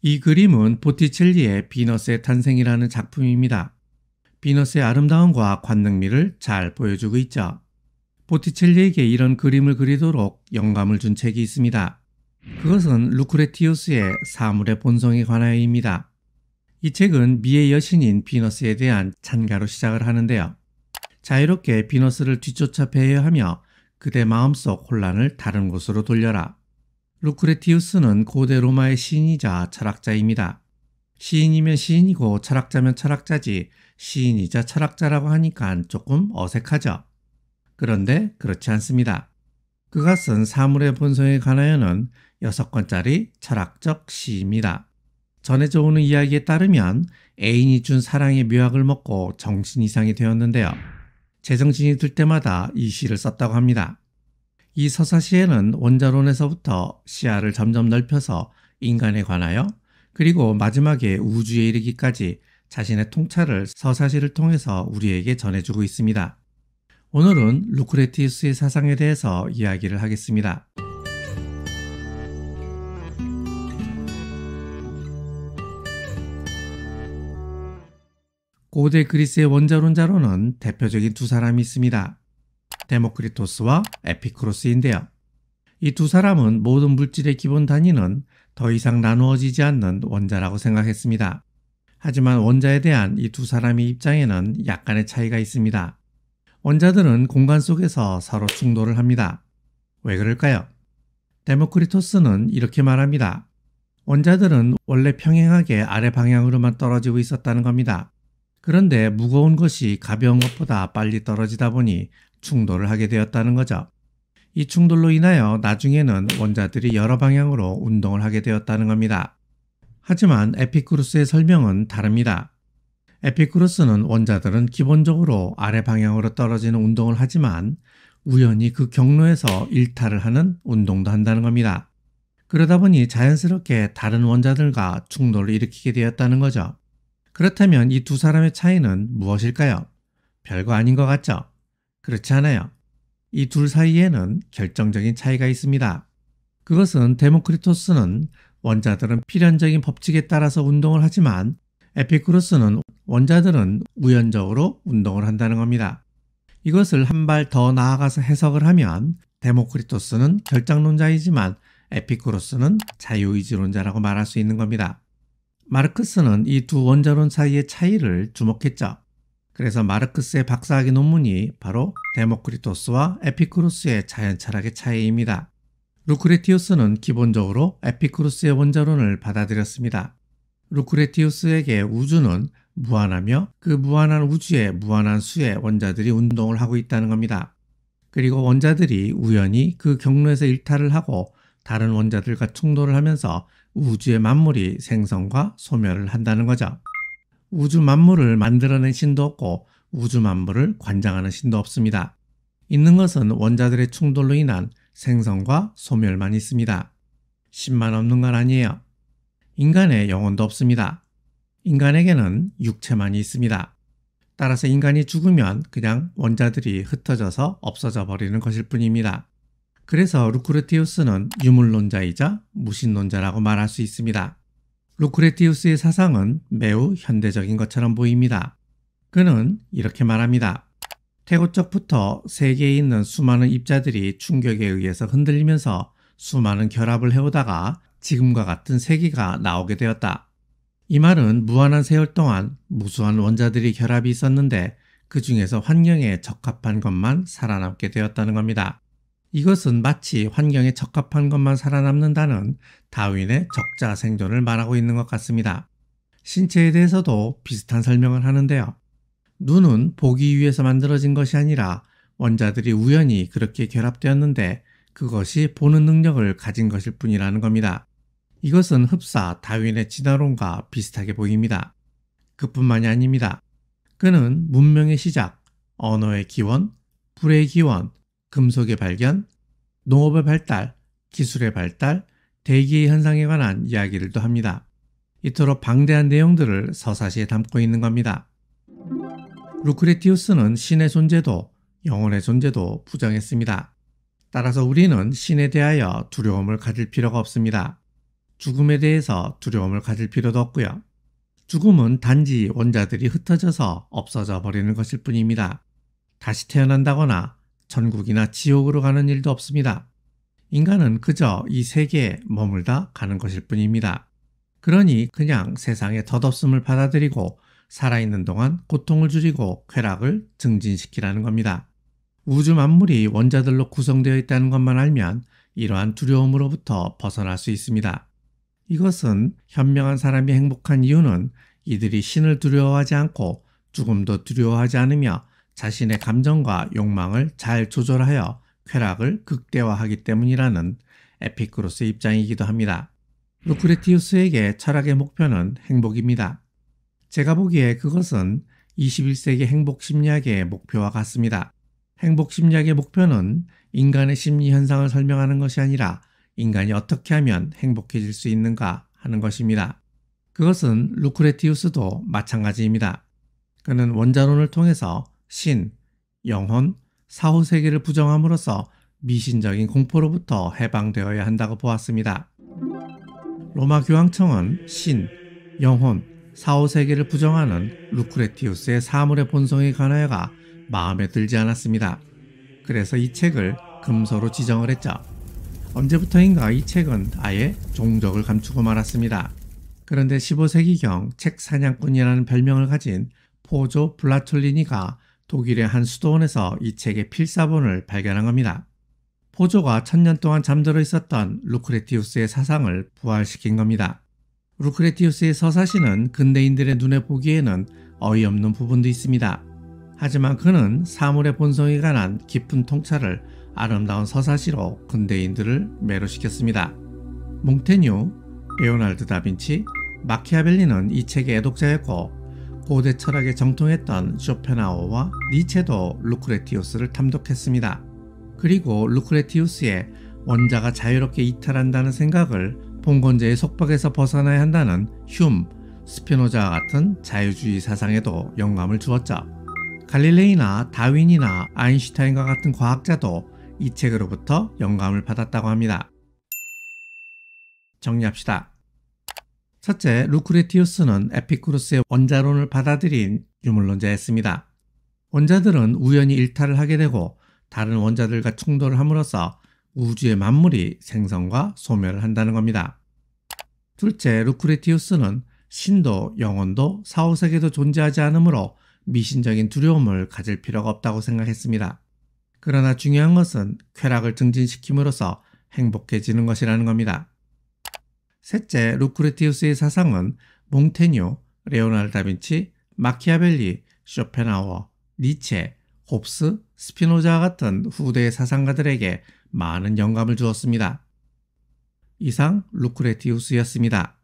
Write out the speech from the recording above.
이 그림은 보티첼리의 비너스의 탄생이라는 작품입니다. 비너스의 아름다움과 관능미를 잘 보여주고 있죠. 보티첼리에게 이런 그림을 그리도록 영감을 준 책이 있습니다. 그것은 루크레티우스의 사물의 본성에 관하여입니다. 이 책은 미의 여신인 비너스에 대한 찬가로 시작을 하는데요. 자유롭게 비너스를 뒤쫓아 배회하며 그대 마음속 혼란을 다른 곳으로 돌려라. 루크레티우스는 고대 로마의 시인이자 철학자입니다. 시인이면 시인이고 철학자면 철학자지 시인이자 철학자라고 하니까 조금 어색하죠. 그런데 그렇지 않습니다. 그가 쓴 사물의 본성에 관하여는 6권짜리 철학적 시입니다. 전해져 오는 이야기에 따르면 애인이 준 사랑의 묘약을 먹고 정신 이상이 되었는데요. 제정신이 들 때마다 이 시를 썼다고 합니다. 이 서사시에는 원자론에서부터 시야를 점점 넓혀서 인간에 관하여 그리고 마지막에 우주에 이르기까지 자신의 통찰을 서사시를 통해서 우리에게 전해주고 있습니다. 오늘은 루크레티우스의 사상에 대해서 이야기를 하겠습니다. 고대 그리스의 원자론자로는 대표적인 두 사람이 있습니다. 데모크리토스와 에피크로스인데요. 이 두 사람은 모든 물질의 기본 단위는 더 이상 나누어지지 않는 원자라고 생각했습니다. 하지만 원자에 대한 이 두 사람의 입장에는 약간의 차이가 있습니다. 원자들은 공간 속에서 서로 충돌을 합니다. 왜 그럴까요? 데모크리토스는 이렇게 말합니다. 원자들은 원래 평행하게 아래 방향으로만 떨어지고 있었다는 겁니다. 그런데 무거운 것이 가벼운 것보다 빨리 떨어지다 보니 충돌을 하게 되었다는 거죠. 이 충돌로 인하여 나중에는 원자들이 여러 방향으로 운동을 하게 되었다는 겁니다. 하지만 에피쿠루스의 설명은 다릅니다. 에피쿠루스는 원자들은 기본적으로 아래 방향으로 떨어지는 운동을 하지만 우연히 그 경로에서 일탈을 하는 운동도 한다는 겁니다. 그러다 보니 자연스럽게 다른 원자들과 충돌을 일으키게 되었다는 거죠. 그렇다면 이 두 사람의 차이는 무엇일까요? 별거 아닌 것 같죠? 그렇지 않아요. 이 둘 사이에는 결정적인 차이가 있습니다. 그것은 데모크리토스는 원자들은 필연적인 법칙에 따라서 운동을 하지만 에피쿠로스는 원자들은 우연적으로 운동을 한다는 겁니다. 이것을 한 발 더 나아가서 해석을 하면 데모크리토스는 결정론자이지만 에피쿠로스는 자유의지론자라고 말할 수 있는 겁니다. 마르크스는 이 두 원자론 사이의 차이를 주목했죠. 그래서 마르크스의 박사학위 논문이 바로 데모크리토스와 에피크루스의 자연철학의 차이입니다. 루크레티우스는 기본적으로 에피크루스의 원자론을 받아들였습니다. 루크레티우스에게 우주는 무한하며 그 무한한 우주에 무한한 수의 원자들이 운동을 하고 있다는 겁니다. 그리고 원자들이 우연히 그 경로에서 일탈을 하고 다른 원자들과 충돌을 하면서 우주의 만물이 생성과 소멸을 한다는 거죠. 우주 만물을 만들어낸 신도 없고 우주 만물을 관장하는 신도 없습니다. 있는 것은 원자들의 충돌로 인한 생성과 소멸만 있습니다. 신만 없는 건 아니에요. 인간의 영혼도 없습니다. 인간에게는 육체만이 있습니다. 따라서 인간이 죽으면 그냥 원자들이 흩어져서 없어져 버리는 것일 뿐입니다. 그래서 루크르티우스는 유물론자이자 무신론자라고 말할 수 있습니다. 루크레티우스의 사상은 매우 현대적인 것처럼 보입니다. 그는 이렇게 말합니다. 태고적부터 세계에 있는 수많은 입자들이 충격에 의해서 흔들리면서 수많은 결합을 해오다가 지금과 같은 세기가 나오게 되었다. 이 말은 무한한 세월 동안 무수한 원자들이 결합이 있었는데 그 중에서 환경에 적합한 것만 살아남게 되었다는 겁니다. 이것은 마치 환경에 적합한 것만 살아남는다는 다윈의 적자 생존을 말하고 있는 것 같습니다. 신체에 대해서도 비슷한 설명을 하는데요. 눈은 보기 위해서 만들어진 것이 아니라 원자들이 우연히 그렇게 결합되었는데 그것이 보는 능력을 가진 것일 뿐이라는 겁니다. 이것은 흡사 다윈의 진화론과 비슷하게 보입니다. 그뿐만이 아닙니다. 그는 문명의 시작, 언어의 기원, 불의 기원, 금속의 발견, 농업의 발달, 기술의 발달, 대기의 현상에 관한 이야기를 도 합니다. 이토록 방대한 내용들을 서사시에 담고 있는 겁니다. 루크레티우스는 신의 존재도 영혼의 존재도 부정했습니다. 따라서 우리는 신에 대하여 두려움을 가질 필요가 없습니다. 죽음에 대해서 두려움을 가질 필요도 없고요. 죽음은 단지 원자들이 흩어져서 없어져 버리는 것일 뿐입니다. 다시 태어난다거나 천국이나 지옥으로 가는 일도 없습니다. 인간은 그저 이 세계에 머물다 가는 것일 뿐입니다. 그러니 그냥 세상의 덧없음을 받아들이고 살아있는 동안 고통을 줄이고 쾌락을 증진시키라는 겁니다. 우주 만물이 원자들로 구성되어 있다는 것만 알면 이러한 두려움으로부터 벗어날 수 있습니다. 이것은 현명한 사람이 행복한 이유는 이들이 신을 두려워하지 않고 죽음도 두려워하지 않으며 자신의 감정과 욕망을 잘 조절하여 쾌락을 극대화하기 때문이라는 에피크로스 입장이기도 합니다. 루크레티우스에게 철학의 목표는 행복입니다. 제가 보기에 그것은 21세기 행복 심리학의 목표와 같습니다. 행복 심리학의 목표는 인간의 심리 현상을 설명하는 것이 아니라 인간이 어떻게 하면 행복해질 수 있는가 하는 것입니다. 그것은 루크레티우스도 마찬가지입니다. 그는 원자론을 통해서 신, 영혼, 사후 세계를 부정함으로써 미신적인 공포로부터 해방되어야 한다고 보았습니다. 로마 교황청은 신, 영혼, 사후 세계를 부정하는 루크레티우스의 사물의 본성에 관하여가 마음에 들지 않았습니다. 그래서 이 책을 금서로 지정을 했죠. 언제부터인가 이 책은 아예 종적을 감추고 말았습니다. 그런데 15세기경 책 사냥꾼이라는 별명을 가진 포조 블라톨리니가 독일의 한 수도원에서 이 책의 필사본을 발견한 겁니다. 포조가 천년 동안 잠들어 있었던 루크레티우스의 사상을 부활시킨 겁니다. 루크레티우스의 서사시는 근대인들의 눈에 보기에는 어이없는 부분도 있습니다. 하지만 그는 사물의 본성에 관한 깊은 통찰을 아름다운 서사시로 근대인들을 매료시켰습니다. 몽테뉴, 레오날드 다빈치, 마키아벨리는 이 책의 애독자였고 고대 철학에 정통했던 쇼펜하우와 니체도 루크레티우스를 탐독했습니다. 그리고 루크레티우스의 원자가 자유롭게 이탈한다는 생각을 봉건제의 속박에서 벗어나야 한다는 흉, 스피노자와 같은 자유주의 사상에도 영감을 주었죠. 갈릴레이나 다윈이나 아인슈타인과 같은 과학자도 이 책으로부터 영감을 받았다고 합니다. 정리합시다. 첫째, 루크레티우스는 에피쿠로스의 원자론을 받아들인 유물론자였습니다. 원자들은 우연히 일탈을 하게 되고 다른 원자들과 충돌을 함으로써 우주의 만물이 생성과 소멸을 한다는 겁니다. 둘째, 루크레티우스는 신도, 영혼도, 사후세계도 존재하지 않으므로 미신적인 두려움을 가질 필요가 없다고 생각했습니다. 그러나 중요한 것은 쾌락을 증진시킴으로써 행복해지는 것이라는 겁니다. 셋째, 루크레티우스의 사상은 몽테뉴 레오나르 다빈치, 마키아벨리, 쇼펜하워, 니체, 홉스, 스피노자 같은 후대의 사상가들에게 많은 영감을 주었습니다. 이상 루크레티우스였습니다.